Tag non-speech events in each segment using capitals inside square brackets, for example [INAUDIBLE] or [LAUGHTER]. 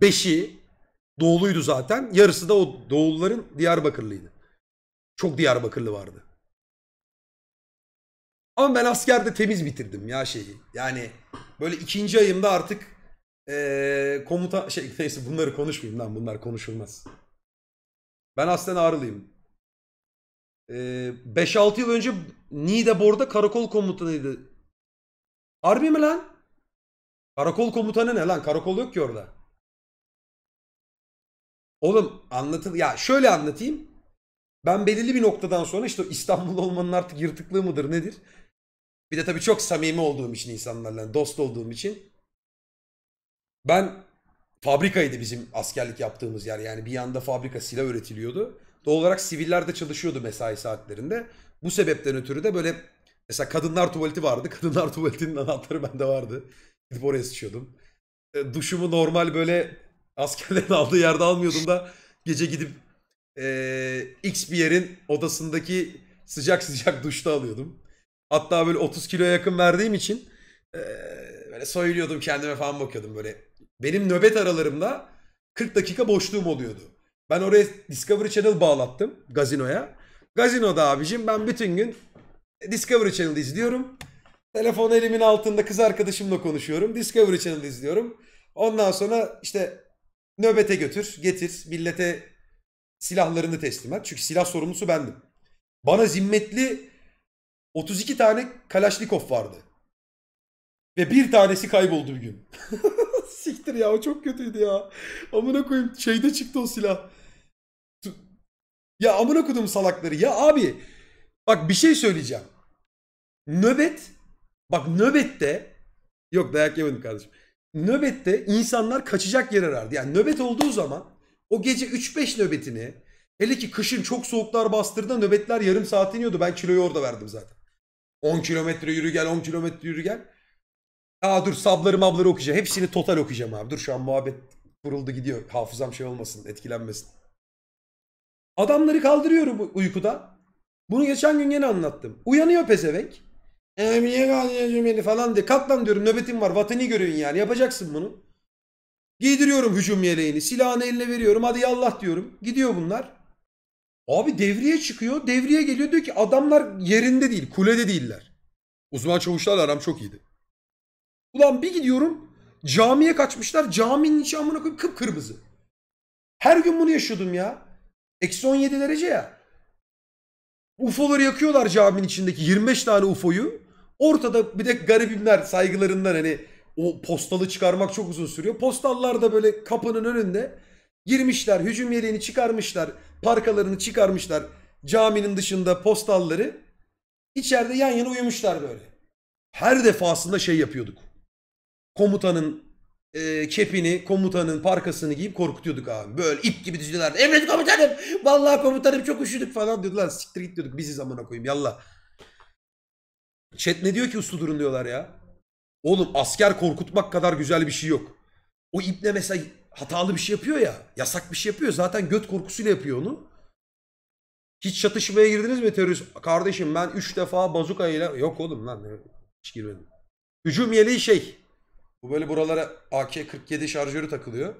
5'i doğuluydu zaten. Yarısı da o doğulların Diyarbakırlıydı. Çok Diyarbakırlı vardı. Ama ben askerde temiz bitirdim ya şeyi. Yani böyle ikinci ayımda artık ee, komuta şey neyse bunları konuşmayayım lan bunlar konuşulmaz. Ben aslen Ağrılıyım. Ee, 5-6 yıl önce Niğdebor'da karakol komutanıydı. Harbi mi lan? Karakol komutanı ne lan? Karakol yok ki orada. Oğlum anlatıl ya şöyle anlatayım. Ben belirli bir noktadan sonra işte İstanbul olmanın artık yırtıklığı mıdır nedir? Bir de tabii çok samimi olduğum için insanlarla, dost olduğum için. Ben fabrikaydı bizim askerlik yaptığımız yer. Yani bir yanda fabrika silah üretiliyordu. Doğal olarak siviller de çalışıyordu mesai saatlerinde. Bu sebepten ötürü de böyle mesela kadınlar tuvaleti vardı. [LAUGHS] Kadınlar tuvaletinin anahtarı bende vardı. Gidip oraya sıçıyordum. E, duşumu normal böyle Askerlerin [LAUGHS] aldığı yerde almıyordum da gece gidip e, X bir yerin odasındaki sıcak sıcak [LAUGHS] duşta alıyordum. Hatta böyle 30 kiloya yakın verdiğim için e, böyle soyuluyordum kendime falan bakıyordum böyle. Benim nöbet aralarımda 40 dakika boşluğum oluyordu. Ben oraya Discovery Channel bağlattım gazinoya. Gazinoda abicim ben bütün gün e, Discovery Channel izliyorum. Telefon elimin altında kız arkadaşımla konuşuyorum. Discovery Channel izliyorum. Ondan sonra işte nöbete götür, getir, millete silahlarını teslim et. Çünkü silah sorumlusu bendim. Bana zimmetli 32 tane Kalaşnikov vardı. Ve bir tanesi kayboldu bir gün. [LAUGHS] Siktir ya o çok kötüydü ya. Amına koyayım şeyde çıktı o silah. Ya amına koydum salakları ya abi. Bak bir şey söyleyeceğim. Nöbet. Bak nöbette. Yok dayak yemedim kardeşim nöbette insanlar kaçacak yer arardı. Yani nöbet olduğu zaman o gece 3-5 nöbetini hele ki kışın çok soğuklar bastırdığında nöbetler yarım saat iniyordu. Ben kiloyu orada verdim zaten. 10 kilometre yürü gel 10 kilometre yürü gel. Aa dur sabları mabları okuyacağım. Hepsini total okuyacağım abi. Dur şu an muhabbet kuruldu gidiyor. Hafızam şey olmasın etkilenmesin. Adamları kaldırıyorum uykuda. Bunu geçen gün yine anlattım. Uyanıyor pezevenk. E, niye Emniye cümleli falan de kalkmam diyorum nöbetim var vatanı görün yani yapacaksın bunu. Giydiriyorum hücum yeleğini silahını eline veriyorum hadi yallah diyorum gidiyor bunlar. Abi devriye çıkıyor devriye geliyor diyor ki adamlar yerinde değil kulede değiller. Uzman çavuşlarla aram çok iyiydi. Ulan bir gidiyorum camiye kaçmışlar caminin içi amına koyup kıpkırmızı. Her gün bunu yaşıyordum ya. Eksi 17 derece ya. UFO'ları yakıyorlar caminin içindeki 25 tane UFO'yu. Ortada bir de garibimler saygılarından hani o postalı çıkarmak çok uzun sürüyor. Postallar da böyle kapının önünde girmişler. Hücum yeleğini çıkarmışlar. Parkalarını çıkarmışlar. Caminin dışında postalları. içeride yan yana uyumuşlar böyle. Her defasında şey yapıyorduk. Komutanın e, kepini, komutanın parkasını giyip korkutuyorduk abi. Böyle ip gibi diziyorlardı. Emret komutanım. Vallahi komutanım çok üşüdük falan diyordular. Siktir git diyorduk. Biziz amına koyayım yallah. Chat ne diyor ki uslu durun diyorlar ya. Oğlum asker korkutmak kadar güzel bir şey yok. O iple mesela hatalı bir şey yapıyor ya. Yasak bir şey yapıyor. Zaten göt korkusuyla yapıyor onu. Hiç çatışmaya girdiniz mi terörist? Kardeşim ben 3 defa bazuka ile... Yok oğlum lan. Hiç girmedim. Hücum yeleği şey. Bu böyle buralara AK-47 şarjörü takılıyor.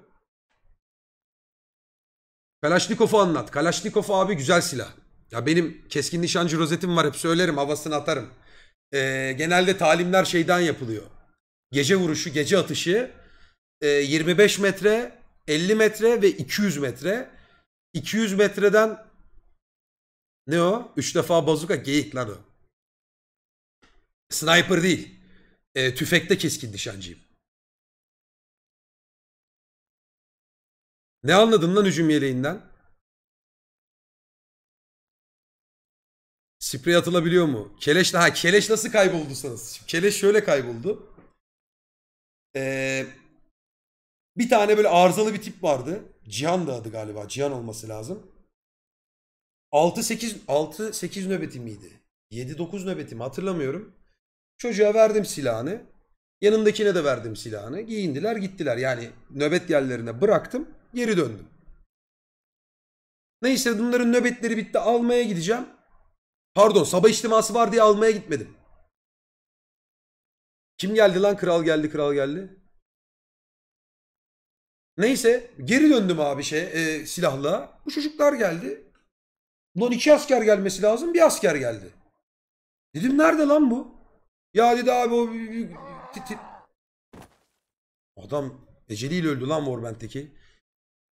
Kalaşnikov'u anlat. Kalaşnikov abi güzel silah. Ya benim keskin nişancı rozetim var hep söylerim havasını atarım e, genelde talimler şeyden yapılıyor. Gece vuruşu, gece atışı e, 25 metre, 50 metre ve 200 metre. 200 metreden ne o? 3 defa bazuka geyik lan o. Sniper değil. E, tüfekte keskin nişancıyım. Ne anladın lan hücum yeleğinden? Sprey atılabiliyor mu? Keleş daha. keleş nasıl kayboldu sanız? keleş şöyle kayboldu. Ee, bir tane böyle arızalı bir tip vardı. Cihan da adı galiba. Cihan olması lazım. 6-8 6-8 nöbeti miydi? 7-9 nöbeti mi hatırlamıyorum. Çocuğa verdim silahını. Yanındakine de verdim silahını. Giyindiler gittiler. Yani nöbet yerlerine bıraktım. Geri döndüm. Neyse bunların nöbetleri bitti. Almaya gideceğim. Pardon sabah içtiması var diye almaya gitmedim. Kim geldi lan? Kral geldi, kral geldi. Neyse geri döndüm abi şey e, silahla. Bu çocuklar geldi. Bundan iki asker gelmesi lazım. Bir asker geldi. Dedim nerede lan bu? Ya dedi abi o Adam eceliyle öldü lan Warband'deki.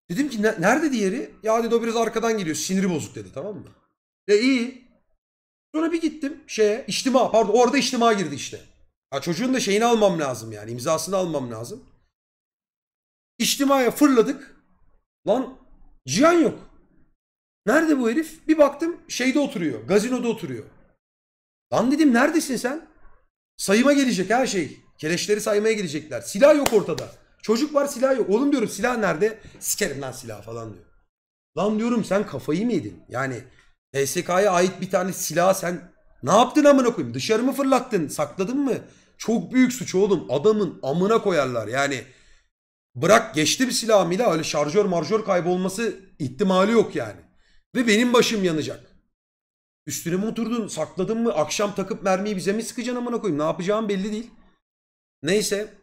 Dedim ki nerede diğeri? Ya dedi o biraz arkadan geliyor. Siniri bozuk dedi tamam mı? E iyi. Sonra bir gittim şeye içtima pardon orada içtima girdi işte. Ha çocuğun da şeyini almam lazım yani imzasını almam lazım. İçtimaya fırladık. Lan Cihan yok. Nerede bu herif? Bir baktım şeyde oturuyor. Gazinoda oturuyor. Lan dedim neredesin sen? Sayıma gelecek her şey. Keleşleri saymaya gelecekler. Silah yok ortada. Çocuk var silah yok. Oğlum diyorum silah nerede? Sikerim lan silah falan diyor. Lan diyorum sen kafayı mı yedin? Yani HSK'ya ait bir tane silah sen ne yaptın amına koyayım? Dışarı mı fırlattın? Sakladın mı? Çok büyük suç oğlum. Adamın amına koyarlar. Yani bırak geçti bir silah milah öyle şarjör marjör kaybolması ihtimali yok yani. Ve benim başım yanacak. Üstüne mi oturdun? Sakladın mı? Akşam takıp mermiyi bize mi sıkacaksın amına koyayım? Ne yapacağım belli değil. Neyse.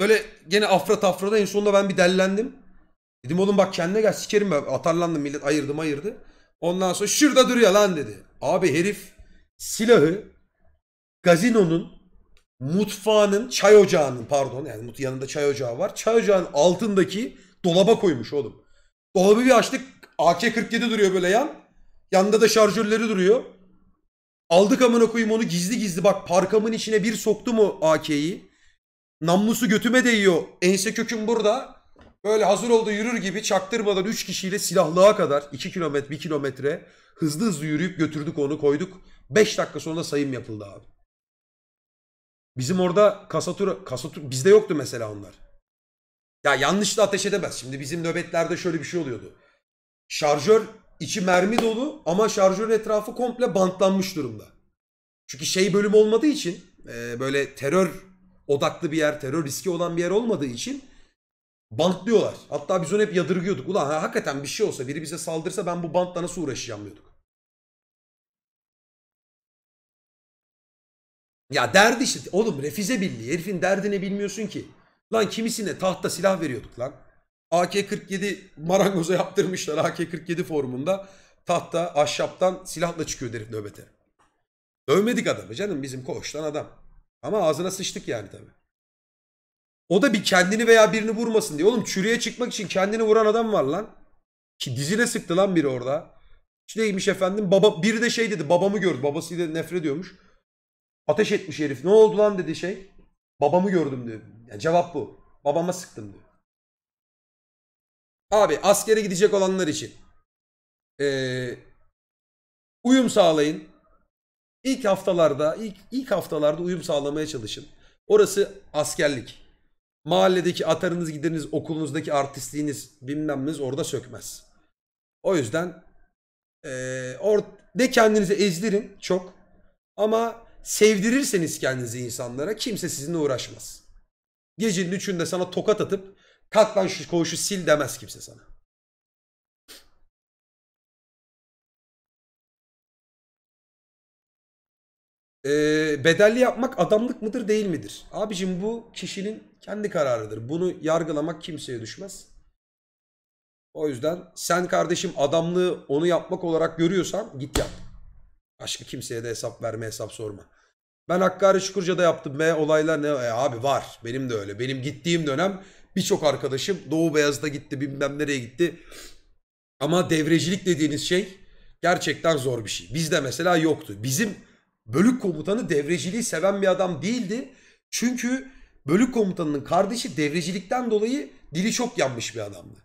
Böyle gene afra tafrada en sonunda ben bir dellendim. Dedim oğlum bak kendine gel sikerim ben. Atarlandım millet ayırdım ayırdı. Ondan sonra şurada duruyor lan dedi. Abi herif silahı gazinonun mutfağının çay ocağının pardon yani yanında çay ocağı var. Çay ocağının altındaki dolaba koymuş oğlum. Dolabı bir açtık AK-47 duruyor böyle yan. Yanında da şarjörleri duruyor. Aldık amına koyayım onu gizli gizli bak parkamın içine bir soktu mu AK'yi. Namlusu götüme değiyor. Ense köküm burada. Böyle hazır oldu yürür gibi çaktırmadan 3 kişiyle silahlığa kadar 2 kilometre 1 kilometre hızlı hızlı yürüyüp götürdük onu koyduk. 5 dakika sonra sayım yapıldı abi. Bizim orada kasatur kasatur bizde yoktu mesela onlar. Ya yanlışla ateş edemez. Şimdi bizim nöbetlerde şöyle bir şey oluyordu. Şarjör içi mermi dolu ama şarjörün etrafı komple bantlanmış durumda. Çünkü şey bölüm olmadığı için böyle terör odaklı bir yer, terör riski olan bir yer olmadığı için Bantlıyorlar. Hatta biz onu hep yadırgıyorduk. Ulan ha, hakikaten bir şey olsa biri bize saldırsa ben bu bantla nasıl uğraşacağım diyorduk. Ya derdi işte oğlum refize birliği herifin derdini bilmiyorsun ki. Lan kimisine tahta silah veriyorduk lan. AK-47 marangoza yaptırmışlar AK-47 formunda. Tahta ahşaptan silahla çıkıyor herif nöbete. Dövmedik adamı canım bizim koştan adam. Ama ağzına sıçtık yani tabii. O da bir kendini veya birini vurmasın diye. Oğlum çürüye çıkmak için kendini vuran adam var lan. Ki dizine sıktı lan biri orada. Neymiş efendim baba biri de şey dedi babamı gördü. Babasıyla nefret ediyormuş. Ateş etmiş herif. Ne oldu lan dedi şey. Babamı gördüm diyor. Yani cevap bu. Babama sıktım diyor. Abi askere gidecek olanlar için ee, uyum sağlayın. İlk haftalarda ilk ilk haftalarda uyum sağlamaya çalışın. Orası askerlik. Mahalledeki atarınız gideriniz, okulunuzdaki artistliğiniz bilmemiz orada sökmez. O yüzden e, or de kendinizi ezdirin çok ama sevdirirseniz kendinizi insanlara kimse sizinle uğraşmaz. Gecenin üçünde sana tokat atıp kalk lan şu koğuşu sil demez kimse sana. E, bedelli yapmak adamlık mıdır değil midir? Abicim bu kişinin kendi kararıdır. Bunu yargılamak kimseye düşmez. O yüzden sen kardeşim adamlığı onu yapmak olarak görüyorsan git yap. Başka kimseye de hesap verme hesap sorma. Ben Hakkari Şukurca'da yaptım. Me olaylar ne? E, abi var. Benim de öyle. Benim gittiğim dönem birçok arkadaşım Doğu Beyaz'da gitti bilmem nereye gitti. Ama devrecilik dediğiniz şey gerçekten zor bir şey. Bizde mesela yoktu. Bizim bölük komutanı devreciliği seven bir adam değildi. Çünkü bölük komutanının kardeşi devrecilikten dolayı dili çok yanmış bir adamdı.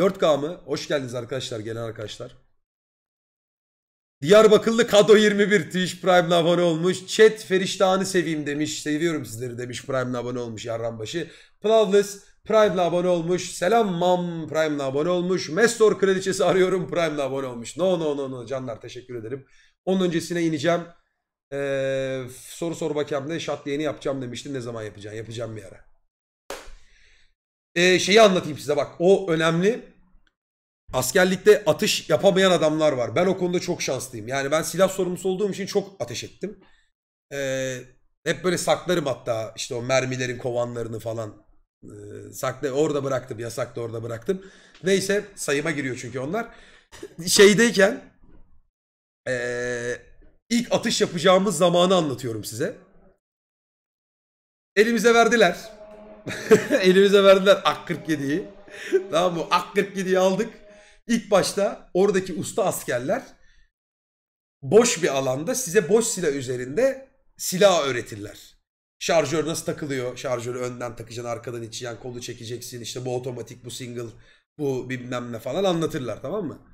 4K mı? Hoş geldiniz arkadaşlar, gelen arkadaşlar. Diyarbakırlı Kado 21 Twitch Prime'la abone olmuş. Chat Feriştah'ını seveyim demiş. Seviyorum sizleri demiş Prime'la abone olmuş Yarranbaşı. Plavless Prime'la abone olmuş. Selam Mam Prime'la abone olmuş. Mestor Kraliçesi arıyorum Prime'la abone olmuş. No no no no canlar teşekkür ederim. Onun öncesine ineceğim. Ee, soru sor bakayım ne şat yeni yapacağım demiştin. Ne zaman yapacaksın? Yapacağım bir ara. Ee, şeyi anlatayım size bak. O önemli. Askerlikte atış yapamayan adamlar var. Ben o konuda çok şanslıyım. Yani ben silah sorumlusu olduğum için çok ateş ettim. Ee, hep böyle saklarım hatta işte o mermilerin kovanlarını falan. sakla orada bıraktım. Yasakta orada bıraktım. Neyse sayıma giriyor çünkü onlar. Şeydeyken ee, ilk atış yapacağımız zamanı anlatıyorum size. Elimize verdiler. [LAUGHS] Elimize verdiler AK-47'yi. tamam mı? AK-47'yi aldık. İlk başta oradaki usta askerler boş bir alanda size boş silah üzerinde silah öğretirler. Şarjör nasıl takılıyor? Şarjörü önden takacaksın, arkadan içeceğin, kolu çekeceksin. İşte bu otomatik, bu single, bu bilmem ne falan anlatırlar tamam mı?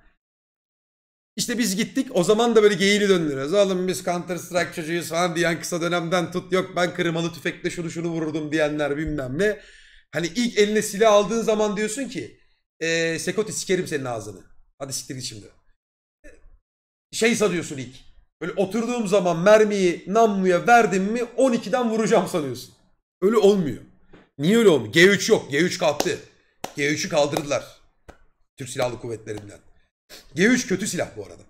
İşte biz gittik o zaman da böyle geyili döndürüyoruz. Oğlum biz Counter Strike çocuğuyuz falan diyen kısa dönemden tut yok ben kırmalı tüfekle şunu şunu vururdum diyenler bilmem ne. Hani ilk eline silah aldığın zaman diyorsun ki e, Sekoti sikerim senin ağzını. Hadi siktir git şimdi. Şey sanıyorsun ilk. Böyle oturduğum zaman mermiyi namluya verdim mi 12'den vuracağım sanıyorsun. Öyle olmuyor. Niye öyle olmuyor? G3 yok. G3 kalktı. G3'ü kaldırdılar. Türk Silahlı Kuvvetleri'nden. G3 kötü silah bu arada.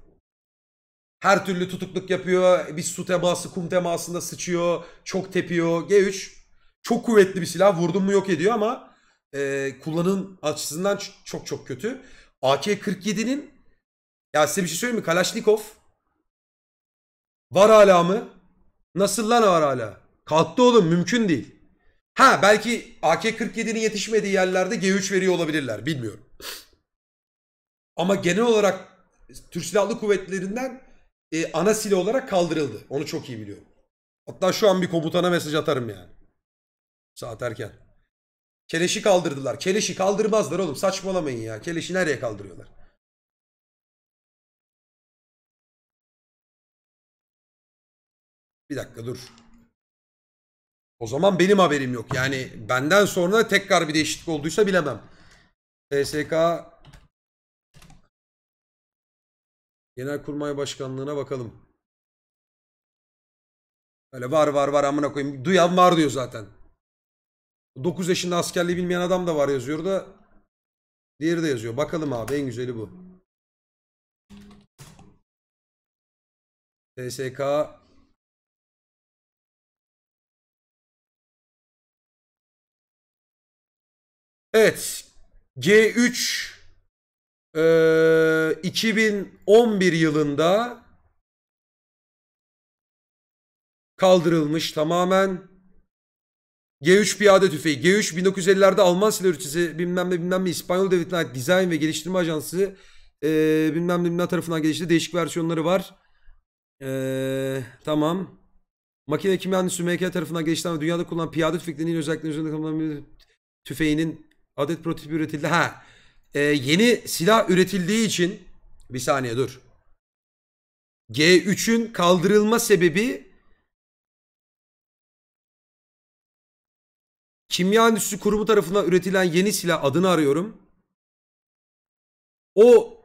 Her türlü tutukluk yapıyor. Bir su teması, kum temasında sıçıyor. Çok tepiyor. G3 çok kuvvetli bir silah. Vurdun mu yok ediyor ama e, kullanım açısından çok çok kötü. AK-47'nin ya size bir şey söyleyeyim mi? Kalashnikov var hala mı? Nasıl lan var hala? Kalktı oğlum mümkün değil. Ha belki AK-47'nin yetişmediği yerlerde G3 veriyor olabilirler. Bilmiyorum. Ama genel olarak Türk Silahlı Kuvvetleri'nden e, ana silah olarak kaldırıldı. Onu çok iyi biliyorum. Hatta şu an bir komutana mesaj atarım yani. Saat erken. Keleşi kaldırdılar. Keleşi kaldırmazlar oğlum. Saçmalamayın ya. Keleşi nereye kaldırıyorlar? Bir dakika dur. O zaman benim haberim yok. Yani benden sonra tekrar bir değişiklik olduysa bilemem. TSK Genelkurmay Başkanlığı'na bakalım. Öyle var var var amına koyayım. Duyan var diyor zaten. 9 yaşında askerliği bilmeyen adam da var yazıyor da. Diğeri de yazıyor. Bakalım abi en güzeli bu. TSK Evet. G3 ee, 2011 yılında kaldırılmış tamamen. G3 piyade tüfeği. G3 1950'lerde Alman silah üreticisi bilmem ne bilmem ne İspanyol devletine ait dizayn ve geliştirme ajansı e, bilmem ne bilmem ne tarafından geliştirdi. Değişik versiyonları var. E, tamam. Makine kimya endüstri MK tarafından geliştirilen ve dünyada kullanılan piyade tüfeklerinin özellikleri üzerinde kullanılan tüfeğinin adet prototipi üretildi. Ha. E, yeni silah üretildiği için bir saniye dur. G3'ün kaldırılma sebebi Kimya Endüstrisi Kurumu tarafından üretilen yeni silah adını arıyorum. O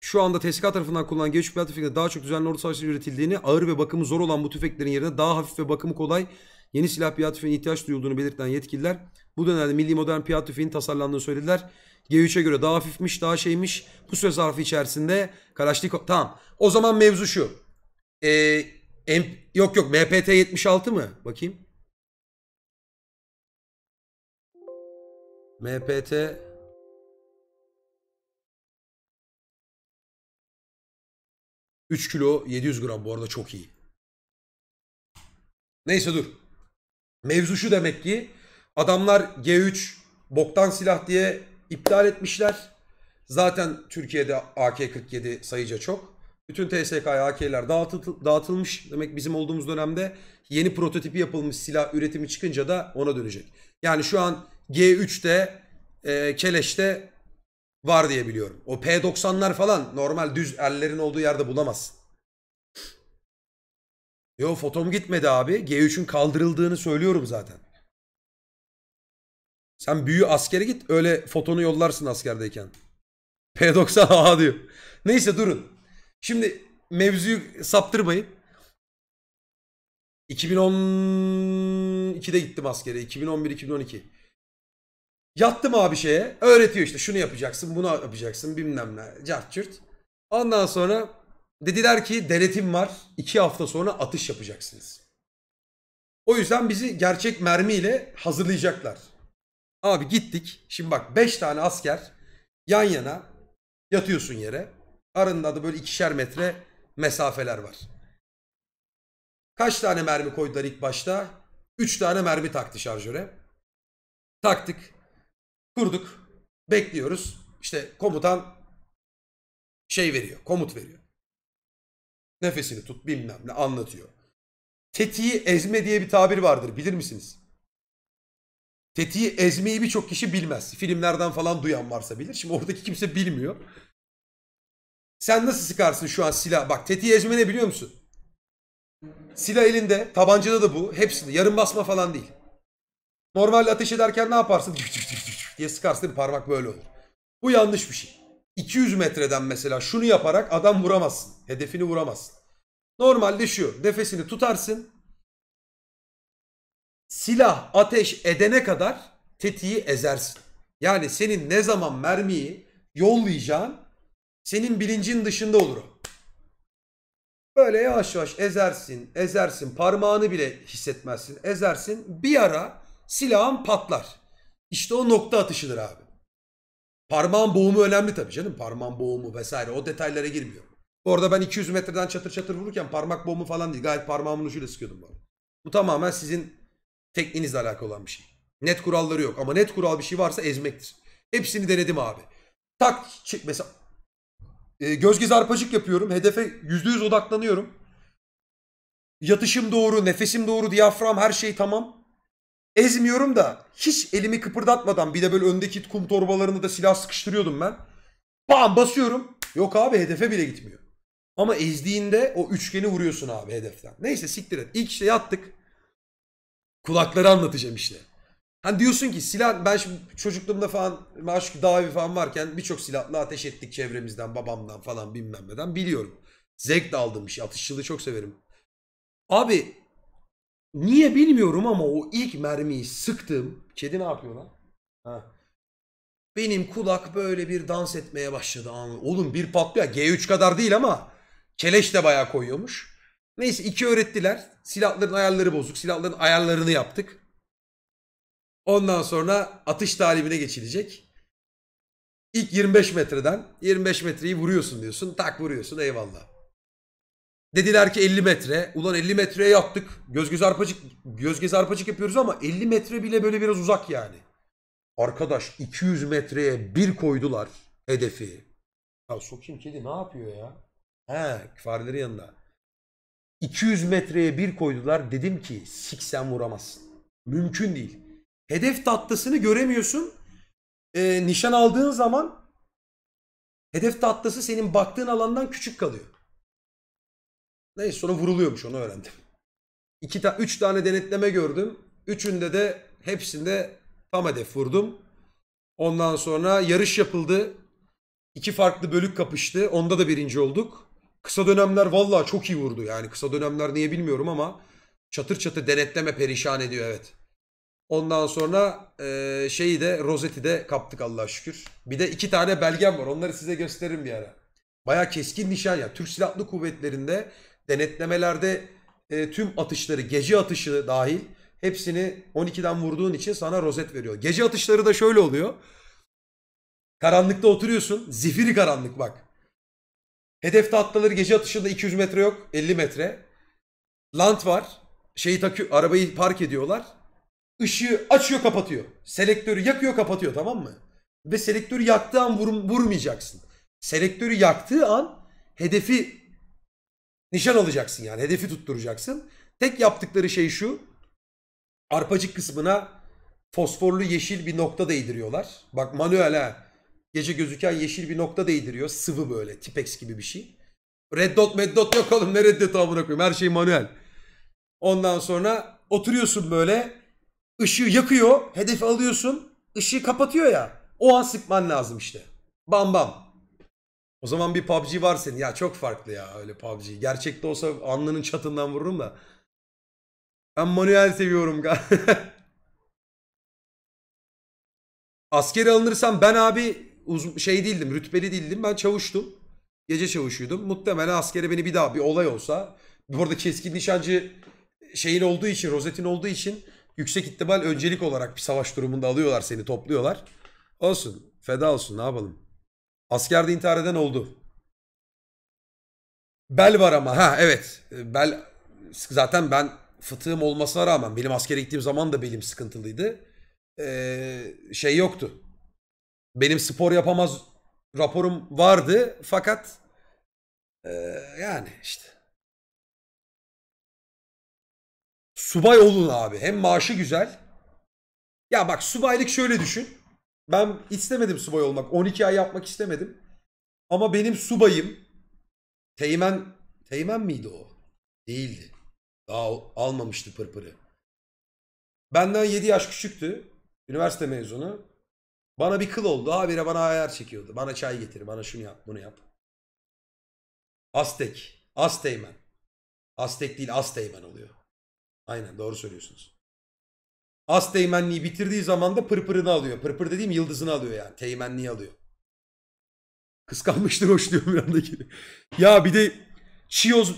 şu anda TSK tarafından kullanılan G3 platform daha çok düzenli ordu savaşları üretildiğini, ağır ve bakımı zor olan bu tüfeklerin yerine daha hafif ve bakımı kolay yeni silah piyade tüfeğine ihtiyaç duyulduğunu belirten yetkililer bu dönemde milli modern piyade tüfeğinin tasarlandığını söylediler. G3'e göre daha hafifmiş, daha şeymiş. Bu süre zarfı içerisinde Kalaşnikov... Tamam. O zaman mevzu şu. Ee, M... Yok yok MPT 76 mı? Bakayım. MPT ...3 kilo 700 gram bu arada çok iyi. Neyse dur. Mevzu şu demek ki adamlar G3 boktan silah diye iptal etmişler. Zaten Türkiye'de AK-47 sayıca çok. Bütün TSK'ya AK'ler dağıtılmış. Demek bizim olduğumuz dönemde yeni prototipi yapılmış silah üretimi çıkınca da ona dönecek. Yani şu an G3'te e, Keleş'te var diye biliyorum. O P90'lar falan normal düz ellerin olduğu yerde bulamazsın. Yo fotom gitmedi abi. G3'ün kaldırıldığını söylüyorum zaten. Sen büyü askere git öyle fotonu yollarsın askerdeyken. [LAUGHS] P90 aha diyor. Neyse durun. Şimdi mevzuyu saptırmayın. 2012'de gittim askere. 2011-2012. Yattım abi şeye. Öğretiyor işte şunu yapacaksın, bunu yapacaksın bilmem ne. Cart cürt. Ondan sonra dediler ki denetim var. 2 hafta sonra atış yapacaksınız. O yüzden bizi gerçek mermiyle hazırlayacaklar. Abi gittik. Şimdi bak 5 tane asker yan yana yatıyorsun yere. Arında da böyle ikişer metre mesafeler var. Kaç tane mermi koydular ilk başta? 3 tane mermi taktı şarjöre. Taktık. Kurduk. Bekliyoruz. İşte komutan şey veriyor. Komut veriyor. Nefesini tut bilmem ne anlatıyor. Tetiği ezme diye bir tabir vardır bilir misiniz? Tetiği ezmeyi birçok kişi bilmez. Filmlerden falan duyan varsa bilir. Şimdi oradaki kimse bilmiyor. Sen nasıl sıkarsın şu an silah? Bak tetiği ezme ne biliyor musun? Silah elinde, tabancada da bu. Hepsini. Yarım basma falan değil. Normal ateş ederken ne yaparsın? diye sıkarsın parmak böyle olur. Bu yanlış bir şey. 200 metreden mesela şunu yaparak adam vuramazsın. Hedefini vuramazsın. Normalde şu. Nefesini tutarsın silah ateş edene kadar tetiği ezersin. Yani senin ne zaman mermiyi yollayacağın senin bilincin dışında olur o. Böyle yavaş yavaş ezersin, ezersin, parmağını bile hissetmezsin, ezersin. Bir ara silahın patlar. İşte o nokta atışıdır abi. Parmağın boğumu önemli tabii canım. Parmağın boğumu vesaire o detaylara girmiyor. Bu arada ben 200 metreden çatır çatır vururken parmak boğumu falan değil. Gayet parmağımın ucuyla sıkıyordum bana. Bu tamamen sizin Tekninizle alakalı olan bir şey. Net kuralları yok ama net kural bir şey varsa ezmektir. Hepsini denedim abi. Tak çek mesela e, göz gezi arpacık yapıyorum. Hedefe yüzde yüz odaklanıyorum. Yatışım doğru, nefesim doğru, diyafram her şey tamam. Ezmiyorum da hiç elimi kıpırdatmadan bir de böyle öndeki kum torbalarını da silah sıkıştırıyordum ben. Bam basıyorum. Yok abi hedefe bile gitmiyor. Ama ezdiğinde o üçgeni vuruyorsun abi hedeften. Neyse siktir et. İlk işte yattık. Kulakları anlatacağım işte. Hani diyorsun ki silah ben şimdi çocukluğumda falan maşuk davi falan varken birçok silahla ateş ettik çevremizden babamdan falan bilmem neden biliyorum. Zevk de aldığım bir şey. Atışçılığı çok severim. Abi niye bilmiyorum ama o ilk mermiyi sıktım. Kedi ne yapıyor lan? Ha. Benim kulak böyle bir dans etmeye başladı. Oğlum bir patlıyor. G3 kadar değil ama keleş de bayağı koyuyormuş. Neyse iki öğrettiler. Silahların ayarları bozuk. Silahların ayarlarını yaptık. Ondan sonra atış talimine geçilecek. İlk 25 metreden 25 metreyi vuruyorsun diyorsun. Tak vuruyorsun eyvallah. Dediler ki 50 metre. Ulan 50 metreye yaptık. Göz göz arpacık, göz göz arpacık yapıyoruz ama 50 metre bile böyle biraz uzak yani. Arkadaş 200 metreye bir koydular hedefi. Ya sokayım kedi ne yapıyor ya? He fareleri yanında. 200 metreye bir koydular. Dedim ki siksen vuramazsın. Mümkün değil. Hedef tatlısını göremiyorsun. E, nişan aldığın zaman hedef tatlası senin baktığın alandan küçük kalıyor. Neyse sonra vuruluyormuş onu öğrendim. İki ta üç tane denetleme gördüm. Üçünde de hepsinde tam hedef vurdum. Ondan sonra yarış yapıldı. İki farklı bölük kapıştı. Onda da birinci olduk. Kısa dönemler valla çok iyi vurdu. Yani kısa dönemler niye bilmiyorum ama çatır çatı denetleme perişan ediyor evet. Ondan sonra e, şeyi de rozeti de kaptık Allah'a şükür. Bir de iki tane belgem var. Onları size gösteririm bir ara. Baya keskin nişan ya. Türk Silahlı Kuvvetleri'nde denetlemelerde e, tüm atışları, gece atışı dahil hepsini 12'den vurduğun için sana rozet veriyor. Gece atışları da şöyle oluyor. Karanlıkta oturuyorsun. Zifiri karanlık bak. Hedefte atlanır gece atışında 200 metre yok 50 metre. Lant var. Şeyi takıyor, arabayı park ediyorlar. Işığı açıyor kapatıyor. Selektörü yakıyor kapatıyor tamam mı? Ve selektörü yaktığı an vur, vurmayacaksın. Selektörü yaktığı an hedefi nişan alacaksın yani hedefi tutturacaksın. Tek yaptıkları şey şu. Arpacık kısmına fosforlu yeşil bir nokta değdiriyorlar. Bak manuel ha. Gece gözüken yeşil bir nokta değdiriyor. Sıvı böyle. Tipex gibi bir şey. Red dot med dot yok oğlum. Ne red dot amına koyayım. Her şey manuel. Ondan sonra oturuyorsun böyle. ışığı yakıyor. Hedefi alıyorsun. ışığı kapatıyor ya. O an sıkman lazım işte. Bam bam. O zaman bir PUBG var senin. Ya çok farklı ya öyle PUBG. Gerçekte olsa alnının çatından vururum da. Ben manuel seviyorum. [LAUGHS] Askeri alınırsam ben abi uz şey değildim, rütbeli değildim. Ben çavuştum. Gece çavuşuydum. Muhtemelen askere beni bir daha bir olay olsa. Bu arada keskin nişancı şeyin olduğu için, rozetin olduğu için yüksek ihtimal öncelik olarak bir savaş durumunda alıyorlar seni, topluyorlar. Olsun. Feda olsun. Ne yapalım? Askerde intihar eden oldu. Bel var ama. Ha evet. Bel zaten ben fıtığım olmasına rağmen benim askere gittiğim zaman da belim sıkıntılıydı. Ee, şey yoktu benim spor yapamaz raporum vardı fakat e, yani işte. Subay olun abi. Hem maaşı güzel. Ya bak subaylık şöyle düşün. Ben istemedim subay olmak. 12 ay yapmak istemedim. Ama benim subayım Teğmen Teğmen miydi o? Değildi. Daha almamıştı pırpırı. Benden 7 yaş küçüktü. Üniversite mezunu. Bana bir kıl oldu. Habire bana ayar çekiyordu. Bana çay getir. Bana şunu yap. Bunu yap. Aztek. Azteymen. Aztek değil Azteymen oluyor. Aynen doğru söylüyorsunuz. Azteymenliği bitirdiği zaman da pırpırını alıyor. Pırpır dediğim yıldızını alıyor yani. Teğmenliği alıyor. Kıskanmıştır hoşluyorum yanındaki. ya bir de Chios